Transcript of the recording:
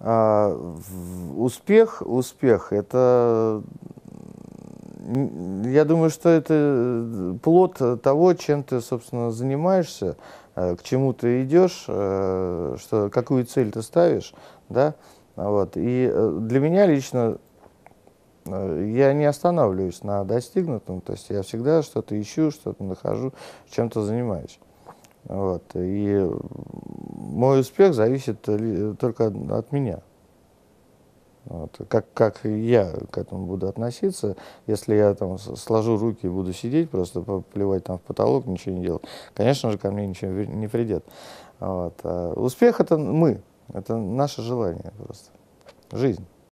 А, успех, успех, это, я думаю, что это э, плод того, чем ты, собственно, занимаешься, э, к чему ты идешь, э, что, какую цель ты ставишь, да, вот. И для меня лично я не останавливаюсь на достигнутом, то есть я всегда что-то ищу, что-то нахожу, чем-то занимаюсь. Вот. И мой успех зависит э, э, только от меня. Вот. Как, как я к этому буду относиться, если я там сложу руки и буду сидеть, просто плевать там в потолок, ничего не делать, конечно же, ко мне ничего не придет. Вот. А успех — это мы, это наше желание просто, жизнь.